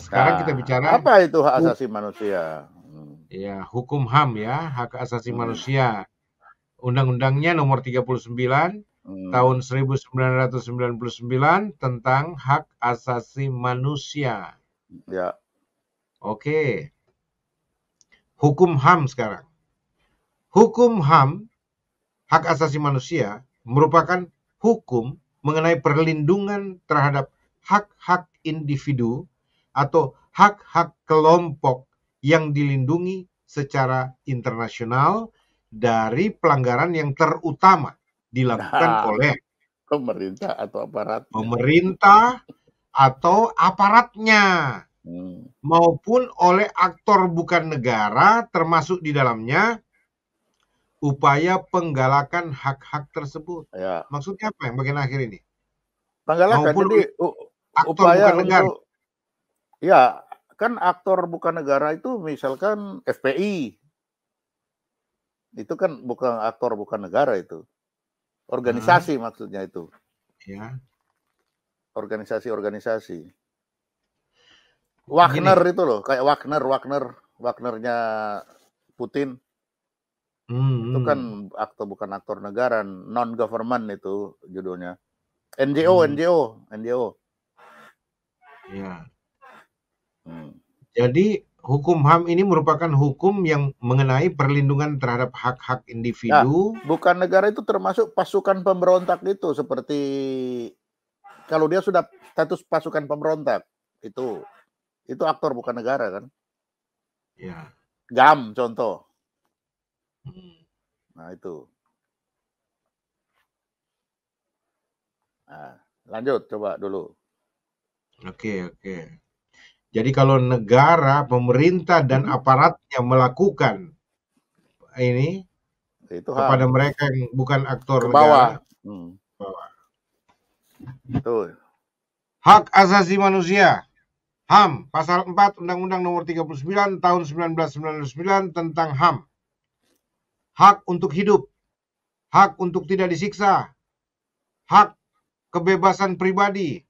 sekarang kita nah, bicara apa itu hak asasi manusia? Ya, hukum HAM ya, hak asasi hmm. manusia. Undang-undangnya nomor 39 hmm. tahun 1999 tentang hak asasi manusia. Ya. Oke. Hukum HAM sekarang. Hukum HAM hak asasi manusia merupakan hukum mengenai perlindungan terhadap hak-hak individu atau hak-hak kelompok yang dilindungi secara internasional dari pelanggaran yang terutama dilakukan nah, oleh pemerintah atau aparat pemerintah atau aparatnya hmm. maupun oleh aktor bukan negara termasuk di dalamnya upaya penggalakan hak-hak tersebut. Ya. Maksudnya apa yang bagian akhir ini? Penggalakan maupun jadi aktor upaya bukan untuk negara Ya, kan aktor bukan negara itu misalkan FPI. Itu kan bukan aktor bukan negara itu. Organisasi hmm. maksudnya itu. Ya. Organisasi-organisasi. Wagner Gini. itu loh, kayak Wagner, Wagner, Wagnernya Putin. Hmm. Itu hmm. kan aktor bukan aktor negara, non government itu judulnya. NGO, hmm. NGO, NGO. Ya. Hmm. Jadi hukum HAM ini merupakan hukum yang mengenai perlindungan terhadap hak-hak individu. Nah, bukan negara itu termasuk pasukan pemberontak itu seperti kalau dia sudah status pasukan pemberontak itu itu aktor bukan negara kan? Ya. Gam contoh. Hmm. Nah itu. Nah, lanjut coba dulu. Oke okay, oke. Okay. Jadi kalau negara, pemerintah dan hmm. aparatnya melakukan ini itu kepada hal. mereka yang bukan aktor bawah. negara, hmm. hmm. Hak asasi manusia. HAM pasal 4 Undang-Undang Nomor 39 tahun 1999 tentang HAM. Hak untuk hidup, hak untuk tidak disiksa, hak kebebasan pribadi,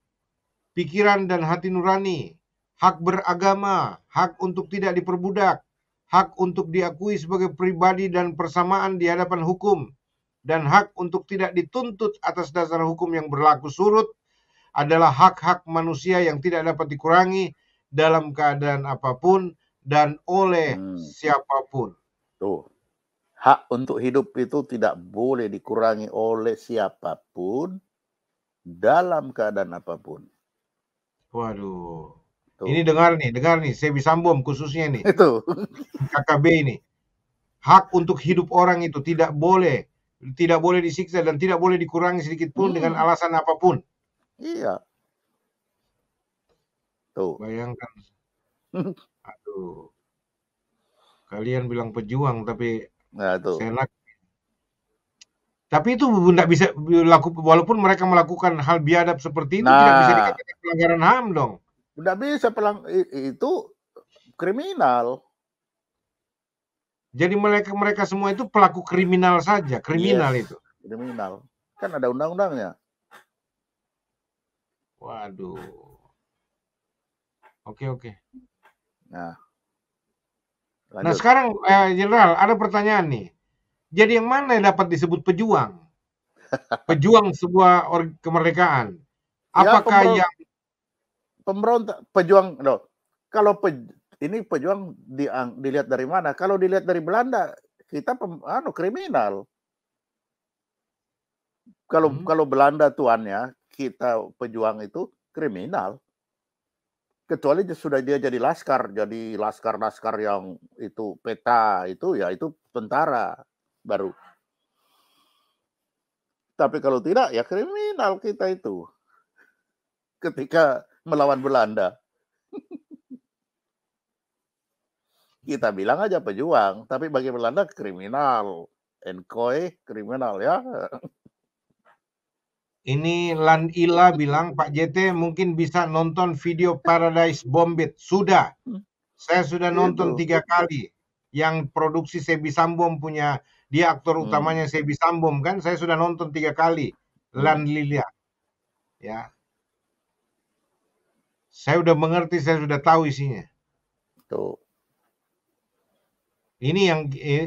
pikiran dan hati nurani, hak beragama, hak untuk tidak diperbudak, hak untuk diakui sebagai pribadi dan persamaan di hadapan hukum, dan hak untuk tidak dituntut atas dasar hukum yang berlaku surut adalah hak-hak manusia yang tidak dapat dikurangi dalam keadaan apapun dan oleh hmm. siapapun. Tuh. Hak untuk hidup itu tidak boleh dikurangi oleh siapapun dalam keadaan apapun. Waduh. Tuh. Ini dengar nih, dengar nih, Sebi Sambom khususnya nih. Itu. KKB ini. Hak untuk hidup orang itu tidak boleh tidak boleh disiksa dan tidak boleh dikurangi sedikit pun hmm. dengan alasan apapun. Iya. Tuh. Bayangkan. Aduh. Kalian bilang pejuang tapi nah, tuh. senak. Tapi itu tidak bisa walaupun mereka melakukan hal biadab seperti itu nah. tidak bisa nah. dikatakan pelanggaran HAM dong. Tidak bisa pelang itu kriminal. Jadi mereka mereka semua itu pelaku kriminal saja, kriminal yes, itu. Kriminal. Kan ada undang-undangnya. Waduh. Oke, oke. Nah. nah Lanjut. Nah, sekarang eh, General, ada pertanyaan nih. Jadi yang mana yang dapat disebut pejuang? Pejuang sebuah kemerdekaan. Ya, Apakah ya, yang pemberontak pejuang no. Kalau pe, ini pejuang di, dilihat dari mana? Kalau dilihat dari Belanda, kita pem, anu kriminal. Kalau hmm. kalau Belanda tuannya, kita pejuang itu kriminal. Kecuali sudah dia jadi laskar, jadi laskar-laskar yang itu peta itu ya itu tentara baru. Tapi kalau tidak ya kriminal kita itu. Ketika melawan Belanda. Kita bilang aja pejuang, tapi bagi Belanda kriminal. Enkoy kriminal ya. Ini Lan Ila bilang Pak JT mungkin bisa nonton video Paradise Bombit. Sudah, saya sudah nonton tiga kali. Yang produksi Sebi Sambom punya dia aktor hmm. utamanya hmm. Sebi Sambom kan saya sudah nonton tiga kali Lan hmm. Lilia ya saya sudah mengerti, saya sudah tahu isinya. Tuh. Ini yang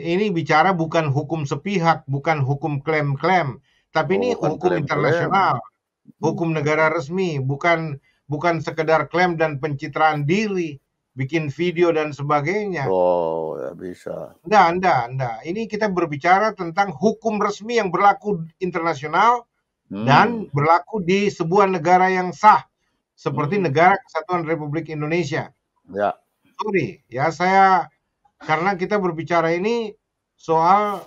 ini bicara bukan hukum sepihak, bukan hukum klaim-klaim, tapi oh, ini hukum klaim internasional, klaim. hukum negara resmi, bukan bukan sekedar klaim dan pencitraan diri, bikin video dan sebagainya. Oh, ya bisa. Anda Anda Anda, Ini kita berbicara tentang hukum resmi yang berlaku internasional hmm. dan berlaku di sebuah negara yang sah seperti hmm. negara kesatuan Republik Indonesia. Ya. Sorry, ya saya karena kita berbicara ini soal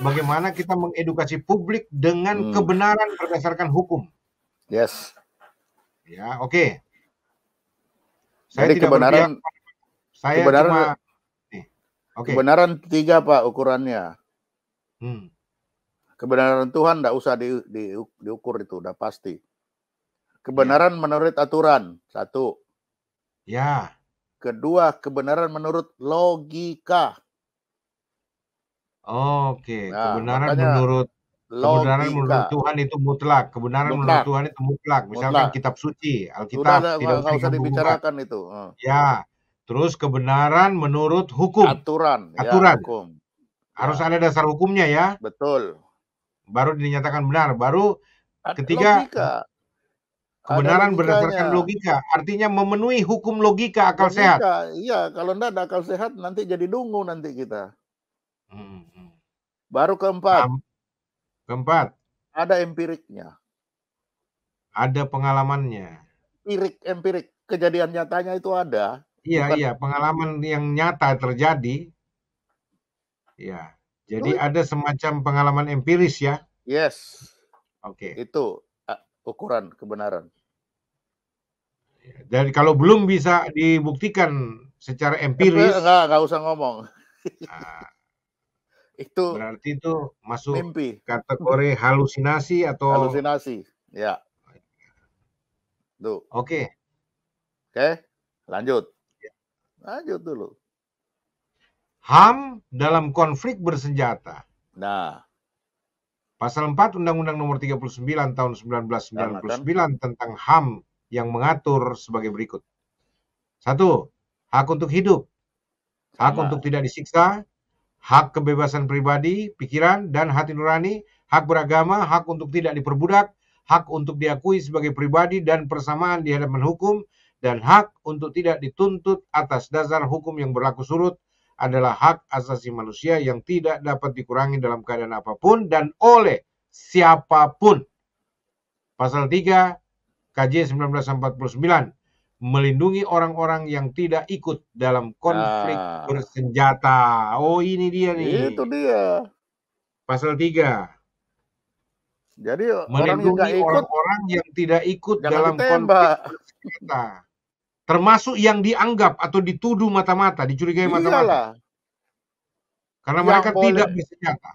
bagaimana kita mengedukasi publik dengan hmm. kebenaran berdasarkan hukum. Yes. Ya, oke. Okay. Saya Jadi tidak kebenaran saya kebenaran cuma, okay. kebenaran tiga Pak ukurannya. Hmm. Kebenaran Tuhan tidak usah di, di, diukur itu, udah pasti. Kebenaran ya. menurut aturan. Satu. Ya. Kedua, kebenaran menurut logika. Oke, nah, kebenaran menurut logika. kebenaran menurut Tuhan itu mutlak. Kebenaran mutlak. menurut Tuhan itu mutlak. Misalkan mutlak. kitab suci, Alkitab Sudah, tidak usah, dibicarakan itu. Oh. Ya. Terus kebenaran menurut hukum. Aturan. Ya, aturan. Ya, hukum. Harus ya. ada dasar hukumnya ya. Betul. Baru dinyatakan benar. Baru ketiga logika. Kebenaran berdasarkan logika, artinya memenuhi hukum logika akal logika, sehat. Iya, kalau enggak ada akal sehat nanti jadi dungu nanti kita. Hmm. hmm. Baru keempat. Keempat. Ada empiriknya. Ada pengalamannya. Empirik, empirik. Kejadian nyatanya itu ada. Iya, Bukan... iya. Pengalaman yang nyata terjadi. Iya. Jadi itu... ada semacam pengalaman empiris ya. Yes. Oke. Okay. Itu uh, ukuran kebenaran. Dan kalau belum bisa dibuktikan secara empiris, enggak, enggak usah ngomong. Nah, itu berarti itu masuk mimpi. kategori halusinasi atau halusinasi, ya. Tuh. Oke. Oke, lanjut. Lanjut dulu. HAM dalam konflik bersenjata. Nah. Pasal 4 Undang-Undang Nomor 39 Tahun 1999 nah, kan? tentang HAM yang mengatur sebagai berikut. Satu, hak untuk hidup, hak Sama. untuk tidak disiksa, hak kebebasan pribadi, pikiran, dan hati nurani, hak beragama, hak untuk tidak diperbudak, hak untuk diakui sebagai pribadi dan persamaan di hadapan hukum, dan hak untuk tidak dituntut atas dasar hukum yang berlaku surut adalah hak asasi manusia yang tidak dapat dikurangi dalam keadaan apapun dan oleh siapapun. Pasal 3 KJ 1949 melindungi orang-orang yang tidak ikut dalam konflik ah. bersenjata. Oh, ini dia nih. Itu dia. Pasal 3. Jadi melindungi orang-orang yang, yang tidak ikut dalam ditembak. konflik bersenjata. Termasuk yang dianggap atau dituduh mata-mata, dicurigai mata-mata. Karena yang mereka boleh, tidak bersenjata.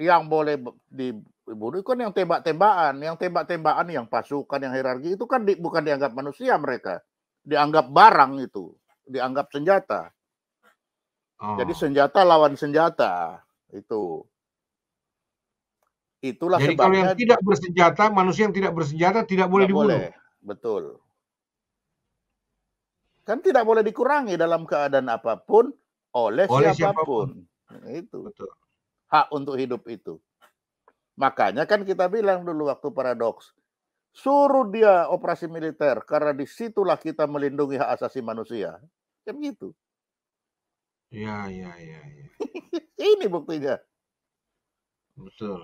Yang boleh di, bunuh kan yang tembak-tembakan, yang tembak-tembakan, yang pasukan, yang hierarki itu kan di, bukan dianggap manusia mereka, dianggap barang itu, dianggap senjata. Oh. Jadi senjata lawan senjata itu. Itulah Jadi kalau yang tidak bersenjata, manusia yang tidak bersenjata tidak boleh dibunuh. Boleh. Betul. Kan tidak boleh dikurangi dalam keadaan apapun oleh, oleh siapapun. siapapun. Itu. Betul. Hak untuk hidup itu. Makanya kan kita bilang dulu waktu paradoks, suruh dia operasi militer karena disitulah kita melindungi hak asasi manusia. Kan gitu. Ya, ya, ya. ya. Ini buktinya. Betul.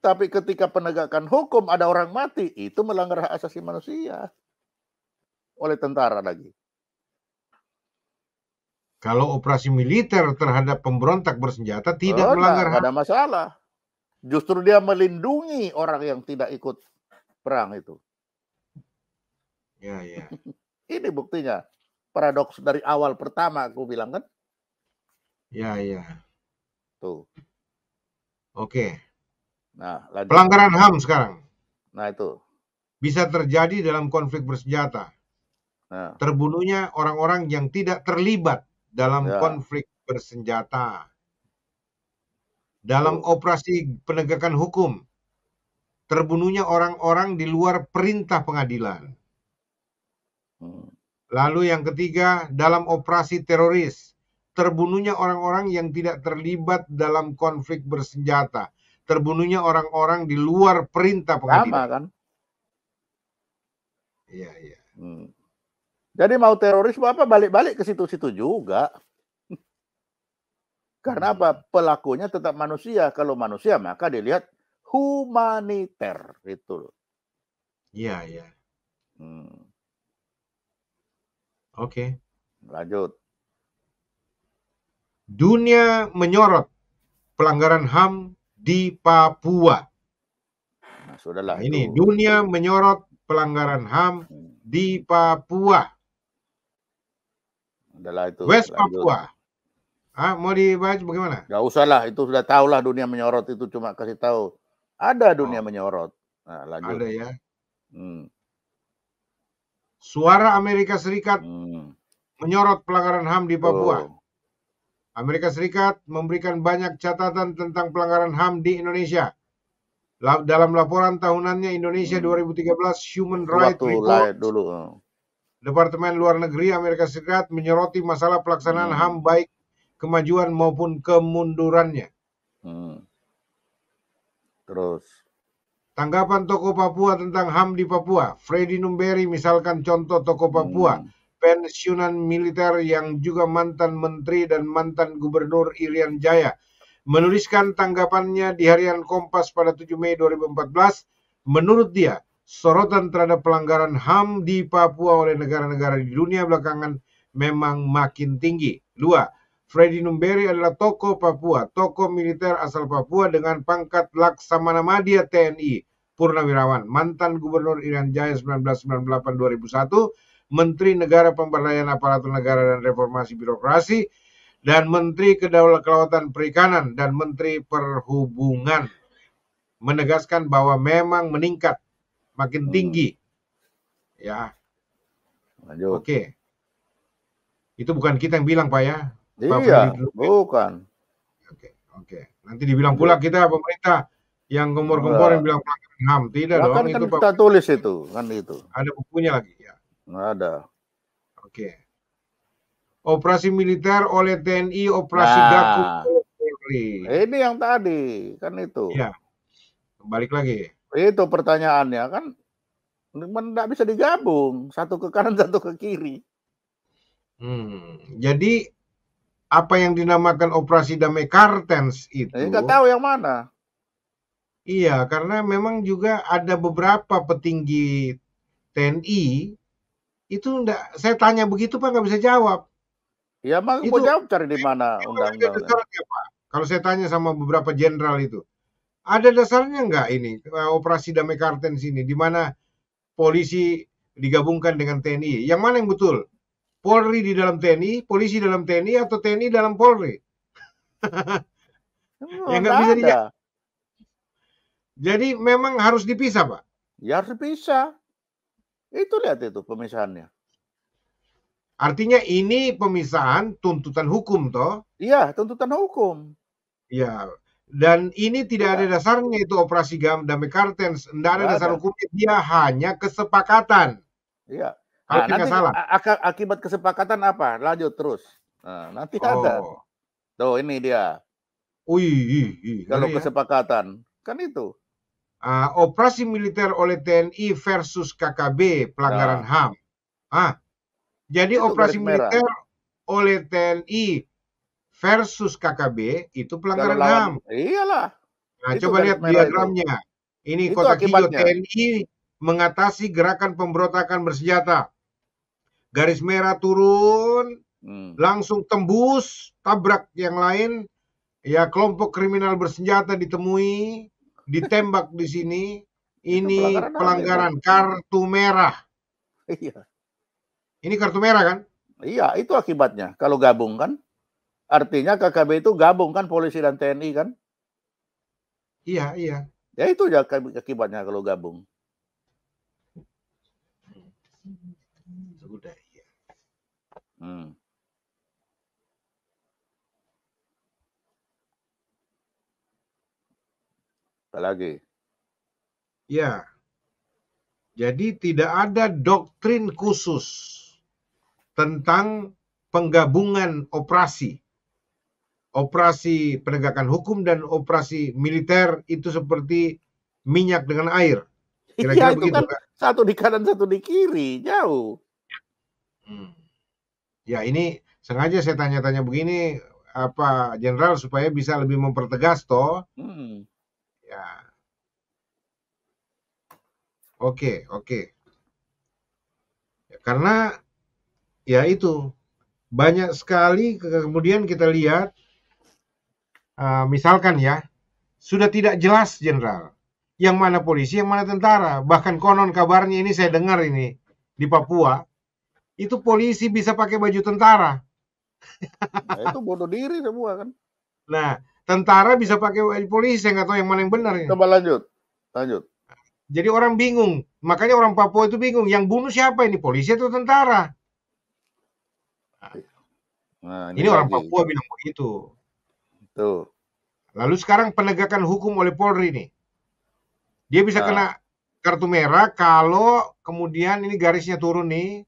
Tapi ketika penegakan hukum ada orang mati, itu melanggar hak asasi manusia. Oleh tentara lagi. Kalau operasi militer terhadap pemberontak bersenjata tidak oh, melanggar ada masalah. Justru dia melindungi orang yang tidak ikut perang itu. Ya, ya. Ini buktinya. Paradoks dari awal pertama aku bilang kan. Ya, ya. Tuh. Oke. Nah, lanjut. pelanggaran HAM sekarang. Nah, itu. Bisa terjadi dalam konflik bersenjata. Nah. Terbunuhnya orang-orang yang tidak terlibat dalam ya. konflik bersenjata dalam operasi penegakan hukum terbunuhnya orang-orang di luar perintah pengadilan. Hmm. Lalu yang ketiga, dalam operasi teroris terbunuhnya orang-orang yang tidak terlibat dalam konflik bersenjata, terbunuhnya orang-orang di luar perintah pengadilan. Sama kan? Iya, iya. Hmm. Jadi mau terorisme apa balik-balik ke situ-situ juga. Karena apa? Pelakunya tetap manusia. Kalau manusia maka dilihat humaniter itu Iya, iya. Hmm. Oke. Okay. Lanjut. Dunia menyorot pelanggaran HAM di Papua. Nah, sudahlah. Nah, ini itu. dunia menyorot pelanggaran HAM hmm. di Papua. Adalah itu. West Lanjut. Papua Ah, mau dibahas bagaimana? Gak usah lah, itu sudah tahulah dunia menyorot itu cuma kasih tahu. Ada dunia oh. menyorot. Nah, lanjut. Ada ya. Hmm. Suara Amerika Serikat hmm. menyorot pelanggaran HAM di Papua. Oh. Amerika Serikat memberikan banyak catatan tentang pelanggaran HAM di Indonesia. Dalam laporan tahunannya Indonesia hmm. 2013 Human Rights Report, dulu. Hmm. Departemen Luar Negeri Amerika Serikat menyoroti masalah pelaksanaan hmm. HAM baik kemajuan maupun kemundurannya. Hmm. Terus. Tanggapan tokoh Papua tentang HAM di Papua. Freddy Numberi misalkan contoh tokoh Papua. Hmm. Pensiunan militer yang juga mantan menteri dan mantan gubernur Irian Jaya. Menuliskan tanggapannya di harian Kompas pada 7 Mei 2014. Menurut dia, sorotan terhadap pelanggaran HAM di Papua oleh negara-negara di dunia belakangan memang makin tinggi. Dua, Freddy Numberi adalah tokoh Papua, tokoh militer asal Papua dengan pangkat Laksamana Madia TNI Purnawirawan, mantan Gubernur Irian Jaya 1998-2001, Menteri Negara Pemberdayaan Aparatur Negara dan Reformasi Birokrasi, dan Menteri Kedaulatan Perikanan dan Menteri Perhubungan menegaskan bahwa memang meningkat makin hmm. tinggi. Hmm. Ya. Oke. Oke. Itu bukan kita yang bilang, Pak ya. Iya, bukan. Oke, oke. Nanti dibilang pula iya. kita pemerintah yang gembor-gembor iya. yang bilang pelanggaran HAM. Tidak dong. Kan itu kan kita tulis itu, kan itu. Ada bukunya lagi ya. Nggak ada. Oke. Operasi militer oleh TNI, operasi nah, Ini yang tadi, kan itu. Ya. Kembali lagi. Itu pertanyaannya kan tidak bisa digabung, satu ke kanan, satu ke kiri. Hmm, jadi apa yang dinamakan operasi damai Kartens nah, itu. Jadi nggak tahu yang mana. Iya, karena memang juga ada beberapa petinggi TNI itu enggak saya tanya begitu Pak nggak bisa jawab. Ya, mak itu, mau jawab cari di mana undang-undang. Kalau saya tanya sama beberapa jenderal itu, ada dasarnya nggak ini eh, operasi damai Kartens ini di mana polisi digabungkan dengan TNI? Yang mana yang betul? Polri di dalam TNI, polisi dalam TNI atau TNI dalam Polri. oh, yang nggak bisa ada. Jadi memang harus dipisah, Pak. Ya harus dipisah. Itu lihat itu pemisahannya. Artinya ini pemisahan tuntutan hukum toh? Iya, tuntutan hukum. Iya. Dan ini tidak ya. ada iya. dasarnya itu operasi gam Damai Kartens, tidak ada, ada dasar hukumnya, dia hanya kesepakatan. Iya. Nah, nanti salah. Ak akibat kesepakatan apa? Lanjut terus. Nah, nanti kan oh. ada. Tuh ini dia. Wih, kalau ya? kesepakatan kan itu. Uh, operasi militer oleh TNI versus KKB pelanggaran nah. HAM. Ah, jadi itu operasi militer merah. oleh TNI versus KKB itu pelanggaran HAM. Iyalah. Nah, itu coba lihat diagramnya. Itu. Ini itu kotak hijau TNI mengatasi gerakan pemberontakan bersenjata garis merah turun, hmm. langsung tembus, tabrak yang lain. Ya kelompok kriminal bersenjata ditemui, ditembak di sini. Ini pelanggaran, pelanggaran ya, kartu merah. Iya. Ini kartu merah kan? Iya, itu akibatnya. Kalau gabung kan, artinya KKB itu gabung kan polisi dan TNI kan? Iya, iya. Ya itu aja akibatnya kalau gabung. Hmm. Apa lagi? Ya. Jadi tidak ada doktrin khusus tentang penggabungan operasi. Operasi penegakan hukum dan operasi militer itu seperti minyak dengan air. Iya, Kira-kira ya, begitu kan, kan? Satu di kanan, satu di kiri, jauh. Hmm. Ya ini sengaja saya tanya-tanya begini apa Jenderal supaya bisa lebih mempertegas toh. Hmm. Ya. Oke, okay, oke. Okay. Ya, karena ya itu banyak sekali kemudian kita lihat uh, misalkan ya sudah tidak jelas Jenderal yang mana polisi, yang mana tentara. Bahkan konon kabarnya ini saya dengar ini di Papua itu polisi bisa pakai baju tentara. Nah, itu bodoh diri semua kan. Nah, tentara bisa pakai baju polisi, saya nggak tahu yang mana yang benar. Ya. Coba lanjut, lanjut. Jadi orang bingung, makanya orang Papua itu bingung. Yang bunuh siapa ini, polisi atau tentara? Nah, ini, ini orang Papua bilang begitu. Tuh. Lalu sekarang penegakan hukum oleh Polri nih, dia bisa nah. kena kartu merah kalau kemudian ini garisnya turun nih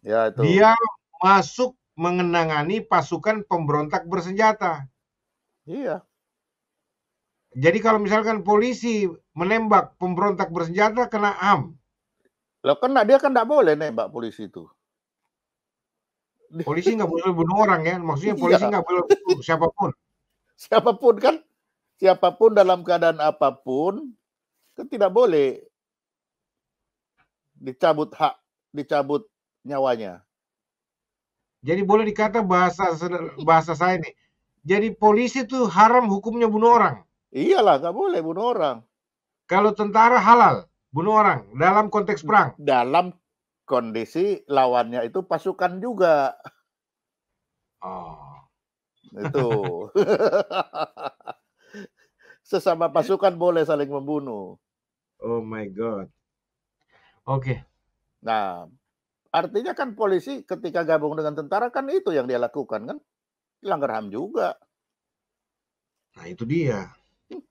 Ya, itu. Dia masuk mengenangani pasukan pemberontak bersenjata. Iya. Jadi kalau misalkan polisi menembak pemberontak bersenjata kena am. Loh kena dia kan tidak boleh nembak polisi itu. Polisi nggak boleh bunuh orang ya, maksudnya iya. polisi nggak boleh bunuh siapapun. Siapapun kan, siapapun dalam keadaan apapun kan tidak boleh dicabut hak, dicabut nyawanya. Jadi boleh dikata bahasa bahasa saya nih. Jadi polisi itu haram hukumnya bunuh orang. Iyalah, nggak boleh bunuh orang. Kalau tentara halal bunuh orang dalam konteks perang. Dalam kondisi lawannya itu pasukan juga. Oh. Itu. Sesama pasukan boleh saling membunuh. Oh my god. Oke. Okay. Nah, Artinya kan polisi ketika gabung dengan tentara kan itu yang dia lakukan kan. Langgar HAM juga. Nah, itu dia. Hmm.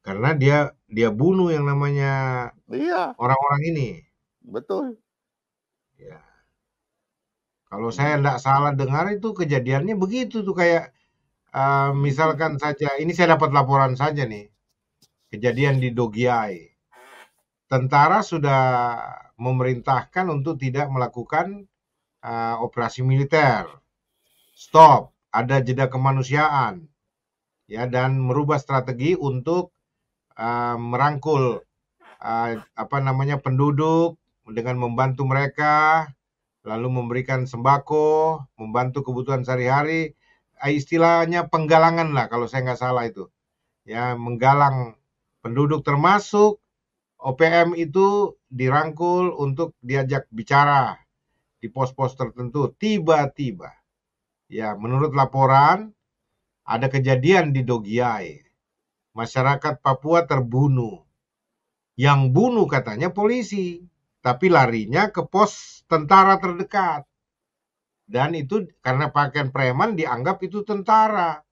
Karena dia dia bunuh yang namanya iya. orang-orang ini. Betul. Ya. Kalau saya tidak salah dengar itu kejadiannya begitu tuh kayak uh, misalkan saja ini saya dapat laporan saja nih kejadian di Dogiai. Tentara sudah memerintahkan untuk tidak melakukan uh, operasi militer. Stop, ada jeda kemanusiaan. Ya dan merubah strategi untuk uh, merangkul uh, apa namanya penduduk dengan membantu mereka lalu memberikan sembako, membantu kebutuhan sehari-hari. Istilahnya penggalangan lah kalau saya nggak salah itu. Ya, menggalang penduduk termasuk OPM itu dirangkul untuk diajak bicara di pos-pos tertentu. Tiba-tiba, ya menurut laporan, ada kejadian di Dogiai. Masyarakat Papua terbunuh. Yang bunuh katanya polisi, tapi larinya ke pos tentara terdekat. Dan itu karena pakaian preman dianggap itu tentara.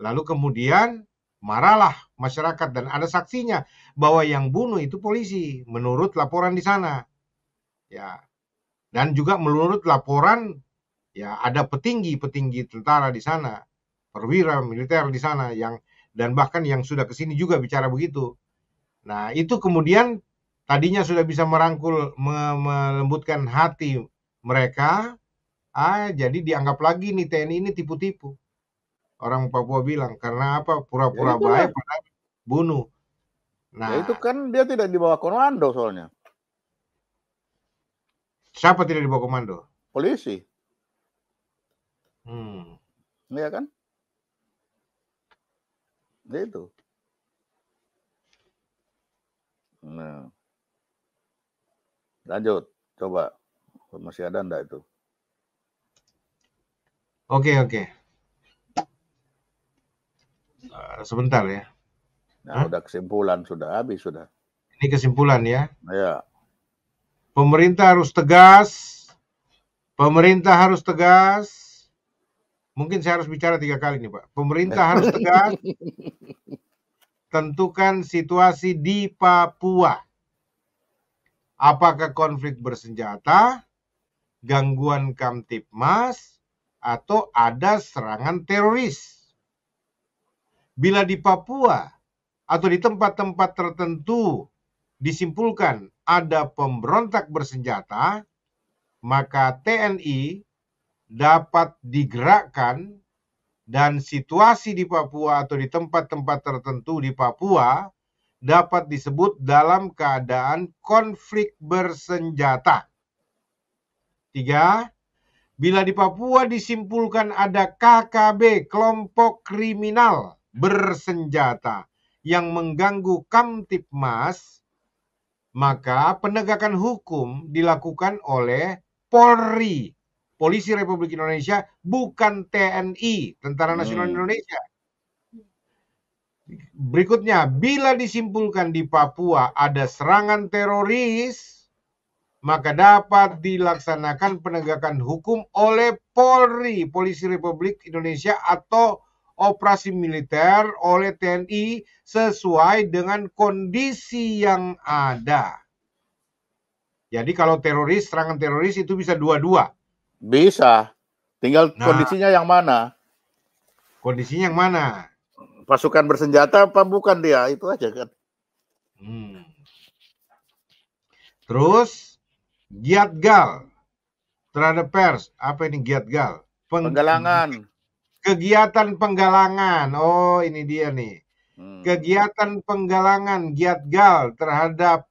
Lalu kemudian marahlah masyarakat dan ada saksinya bahwa yang bunuh itu polisi menurut laporan di sana. Ya. Dan juga menurut laporan ya ada petinggi-petinggi tentara di sana, perwira militer di sana yang dan bahkan yang sudah kesini juga bicara begitu. Nah, itu kemudian tadinya sudah bisa merangkul me melembutkan hati mereka, ah jadi dianggap lagi nih TNI ini tipu-tipu orang Papua bilang karena apa pura-pura ya, baik padahal bunuh. Nah, ya, itu kan dia tidak dibawa komando soalnya. Siapa tidak dibawa komando? Polisi. Hmm. Iya kan? Dia ya itu. Nah. Lanjut, coba. Masih ada enggak itu? Oke, okay, oke. Okay. Nah, sebentar ya. Nah, kesimpulan sudah habis sudah. Ini kesimpulan ya. Ya. Pemerintah harus tegas. Pemerintah harus tegas. Mungkin saya harus bicara tiga kali nih Pak. Pemerintah harus tegas. Tentukan situasi di Papua. Apakah konflik bersenjata, gangguan Kamtipmas, atau ada serangan teroris? Bila di Papua atau di tempat-tempat tertentu disimpulkan ada pemberontak bersenjata, maka TNI dapat digerakkan dan situasi di Papua atau di tempat-tempat tertentu di Papua dapat disebut dalam keadaan konflik bersenjata. Tiga, Bila di Papua disimpulkan ada KKB, kelompok kriminal, bersenjata yang mengganggu Kamtipmas, maka penegakan hukum dilakukan oleh Polri, Polisi Republik Indonesia, bukan TNI, Tentara Nasional hmm. Indonesia. Berikutnya, bila disimpulkan di Papua ada serangan teroris, maka dapat dilaksanakan penegakan hukum oleh Polri, Polisi Republik Indonesia atau operasi militer oleh TNI sesuai dengan kondisi yang ada. Jadi kalau teroris, serangan teroris itu bisa dua-dua. Bisa. Tinggal nah, kondisinya yang mana? Kondisinya yang mana? Pasukan bersenjata apa bukan dia? Itu aja kan. Hmm. Terus giat gal terhadap pers. Apa ini giat gal? Peng penggalangan. Kegiatan penggalangan. Oh, ini dia nih. Hmm. Kegiatan penggalangan giat gal terhadap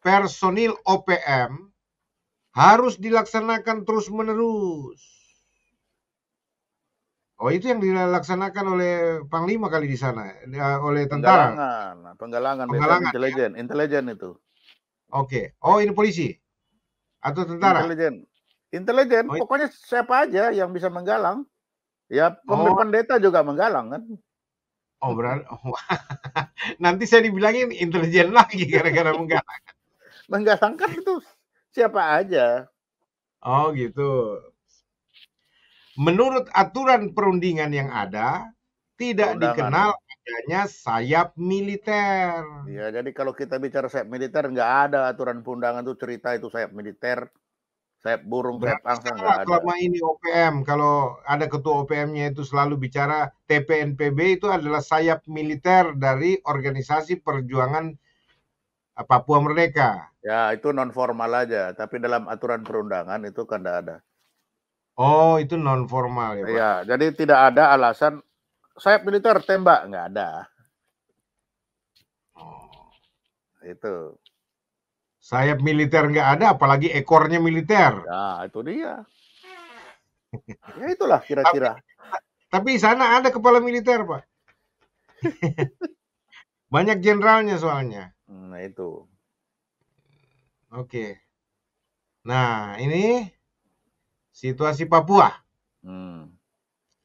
personil OPM harus dilaksanakan terus-menerus. Oh, itu yang dilaksanakan oleh panglima kali di sana, ya, oleh tentara. Penggalangan, nah, penggalangan, penggalangan ya. intelijen, ya? intelijen itu. Oke. Okay. Oh, ini polisi atau tentara? Intelijen. Intelijen, oh, pokoknya siapa aja yang bisa menggalang. Ya oh. pendeta juga menggalang kan. Oh berarti oh. nanti saya dibilangin intelijen lagi gara-gara menggalang. menggalang kan itu siapa aja. Oh gitu. Menurut aturan perundingan yang ada, tidak Undangan. dikenal adanya sayap militer. Ya, jadi kalau kita bicara sayap militer, nggak ada aturan perundangan itu cerita itu sayap militer sayap burung, sayap angsa nggak ada. Selama ini OPM, kalau ada ketua OPM-nya itu selalu bicara TPNPB itu adalah sayap militer dari organisasi perjuangan eh, Papua Merdeka. Ya, itu non formal aja, tapi dalam aturan perundangan itu kan tidak ada. Oh, itu non formal ya, Pak. Ya, jadi tidak ada alasan sayap militer tembak, nggak ada. Oh. Itu. Sayap militer nggak ada, apalagi ekornya militer. Nah, itu dia. ya itulah kira-kira. Tapi, tapi sana ada kepala militer, Pak. Banyak jenderalnya soalnya. Nah, itu. Oke. Nah, ini situasi Papua. Hmm.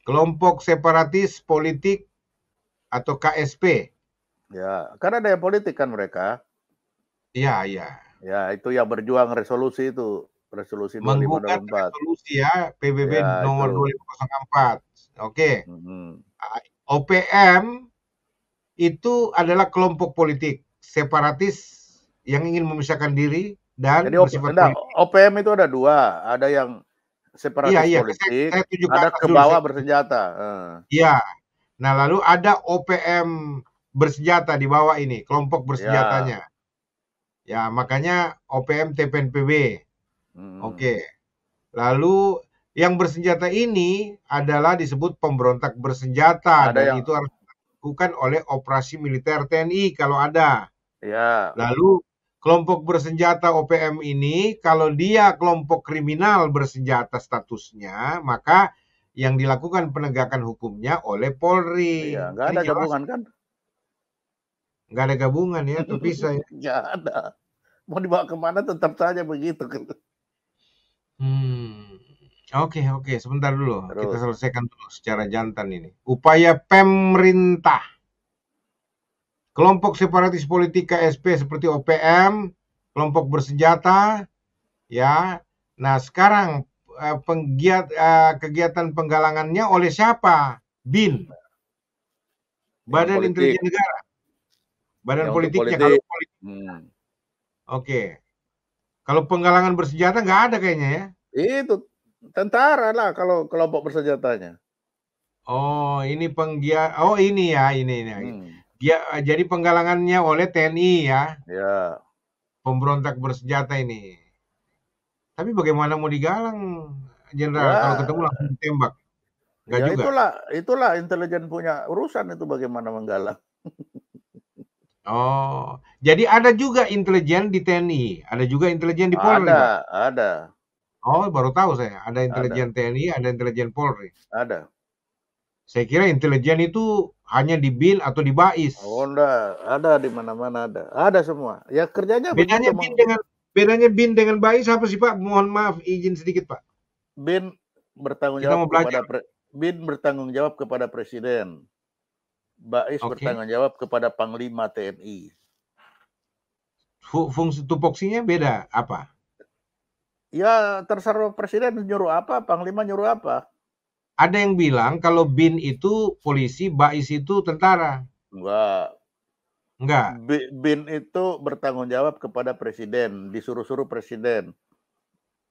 Kelompok separatis politik atau KSP. Ya, karena ada yang politik kan mereka. Iya, iya. Ya, itu yang berjuang resolusi itu, resolusi Menggugat 2524. resolusi ya, PBB ya, nomor itu. 2504. Oke. Okay. Hmm. Ah, OPM itu adalah kelompok politik separatis yang ingin memisahkan diri dan Jadi, OPM, enggak, OPM itu ada dua, ada yang separatis ya, ya. politik, saya, saya ada ke bawah bersenjata. Iya. Nah, lalu ada OPM bersenjata di bawah ini, kelompok iya. bersenjatanya. Ya. Ya, makanya OPM TPNPB. Hmm. Oke. Lalu yang bersenjata ini adalah disebut pemberontak bersenjata ada dan yang... itu harus dilakukan oleh operasi militer TNI kalau ada. Ya. Lalu kelompok bersenjata OPM ini kalau dia kelompok kriminal bersenjata statusnya, maka yang dilakukan penegakan hukumnya oleh Polri. Iya, nggak kan ada Jadi, gabungan kan? nggak ada gabungan ya tuh bisa ya? Nggak ada. Mau dibawa kemana tetap saja begitu. Hmm. Oke, okay, oke. Okay. Sebentar dulu. Terus. Kita selesaikan dulu secara jantan ini. Upaya pemerintah. Kelompok separatis politik KSP seperti OPM, kelompok bersenjata, ya. Nah, sekarang eh, penggiat eh, kegiatan penggalangannya oleh siapa? BIN. Badan Intelijen Negara Badan ya, politiknya politik. kalau politik. Hmm. Oke. Kalau penggalangan bersenjata nggak ada kayaknya ya? Itu tentara lah kalau kelompok bersenjatanya. Oh, ini penggiat Oh, ini ya, ini ini. Hmm. Dia eh, jadi penggalangannya oleh TNI ya. Ya. Pemberontak bersenjata ini. Tapi bagaimana mau digalang jenderal ya. kalau ketemu langsung tembak? ya, juga. itulah itulah intelijen punya urusan itu bagaimana menggalang. Oh, jadi ada juga intelijen di TNI, ada juga intelijen di Polri. Ada, ada. Oh, baru tahu saya. Ada intelijen ada. TNI, ada intelijen Polri. Ada. Saya kira intelijen itu hanya di BIN atau di BAIS. Oh, enggak. Ada di mana-mana ada. Ada semua. Ya kerjanya bedanya BIN dengan bedanya BIN dengan BAIS apa sih, Pak? Mohon maaf izin sedikit, Pak. BIN bertanggung jawab kepada BIN bertanggung jawab kepada presiden. Bais okay. bertanggung jawab kepada Panglima TNI. Fungsi tupoksinya beda apa? Ya terserah presiden nyuruh apa, panglima nyuruh apa. Ada yang bilang kalau bin itu polisi, bais itu tentara. Enggak. Enggak. Bin itu bertanggung jawab kepada presiden, disuruh-suruh presiden.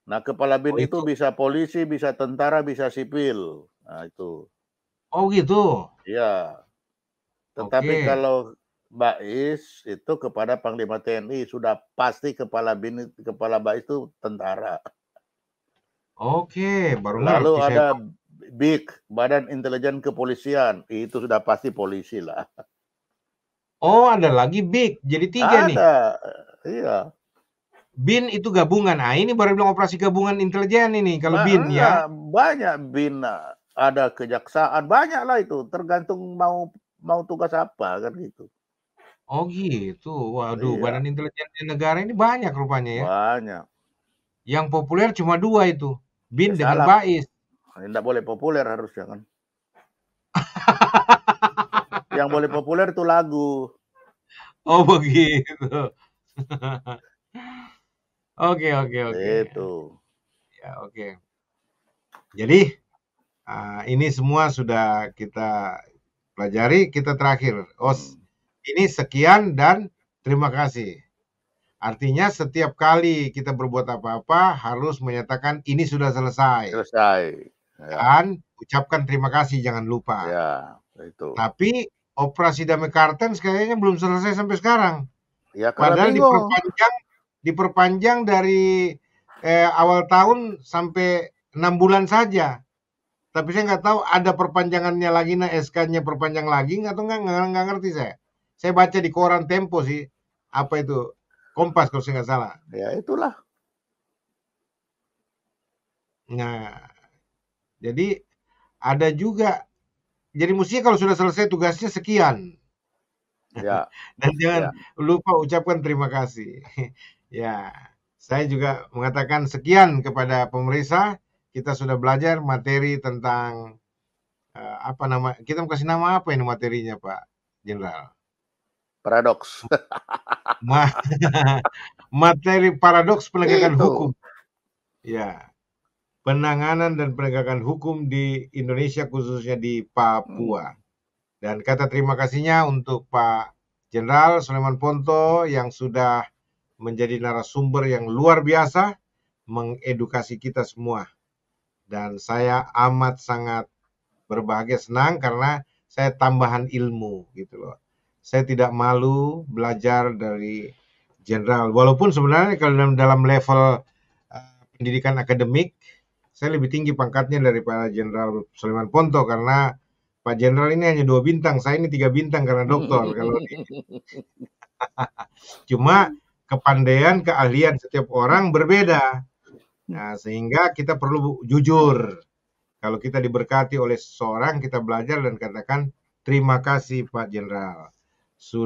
Nah, kepala bin oh, itu, itu bisa polisi, bisa tentara, bisa sipil. Nah, itu. Oh, gitu. Iya. Tetapi okay. kalau Bais itu kepada Panglima TNI sudah pasti kepala bin kepala Bais itu tentara. Oke, okay, baru lalu ada saya... Big Badan Intelijen Kepolisian itu sudah pasti polisi lah. Oh, ada lagi big Jadi tiga ada. nih. Iya. BIN itu gabungan. Ah, ini baru bilang operasi gabungan intelijen ini kalau nah, BIN ya. Iya, banyak BIN ada kejaksaan, banyak lah itu tergantung mau mau tugas apa kan gitu. Oh gitu. Waduh, iya. badan intelijen negara ini banyak rupanya ya. Banyak. Yang populer cuma dua itu, BIN ya, dengan BAIS. Tidak boleh populer harusnya kan. yang boleh populer itu lagu. Oh begitu. Oke oke oke. Itu. Ya oke. Okay. Jadi uh, ini semua sudah kita pelajari kita terakhir. Os, hmm. ini sekian dan terima kasih. Artinya setiap kali kita berbuat apa-apa harus menyatakan ini sudah selesai. Selesai. Ya. Dan ucapkan terima kasih jangan lupa. Ya, itu. Tapi operasi damai Kartens kayaknya belum selesai sampai sekarang. Ya, Padahal bingung. diperpanjang diperpanjang dari eh, awal tahun sampai enam bulan saja. Tapi saya nggak tahu ada perpanjangannya lagi, nah SK-nya perpanjang lagi nggak tahu nggak, nggak ngerti saya. Saya baca di koran Tempo sih apa itu Kompas kalau saya nggak salah. Ya itulah. Nah, jadi ada juga. Jadi mestinya kalau sudah selesai tugasnya sekian. Ya. Dan jangan ya. lupa ucapkan terima kasih. ya, saya juga mengatakan sekian kepada pemerintah kita sudah belajar materi tentang uh, apa nama kita mau kasih nama apa ini materinya Pak Jenderal? Paradoks. Ma materi paradoks penegakan Itu. hukum. Ya. Penanganan dan penegakan hukum di Indonesia khususnya di Papua. Hmm. Dan kata terima kasihnya untuk Pak Jenderal Sulaiman Ponto yang sudah menjadi narasumber yang luar biasa mengedukasi kita semua dan saya amat sangat berbahagia senang karena saya tambahan ilmu gitu loh. Saya tidak malu belajar dari jenderal walaupun sebenarnya kalau dalam, level eh, pendidikan akademik saya lebih tinggi pangkatnya daripada Jenderal Sulaiman Ponto karena Pak Jenderal ini hanya dua bintang, saya ini tiga bintang karena doktor. kalau cuma kepandaian, keahlian setiap orang berbeda. Hmm. Nah, sehingga kita perlu jujur. Kalau kita diberkati oleh seseorang, kita belajar dan katakan terima kasih Pak Jenderal.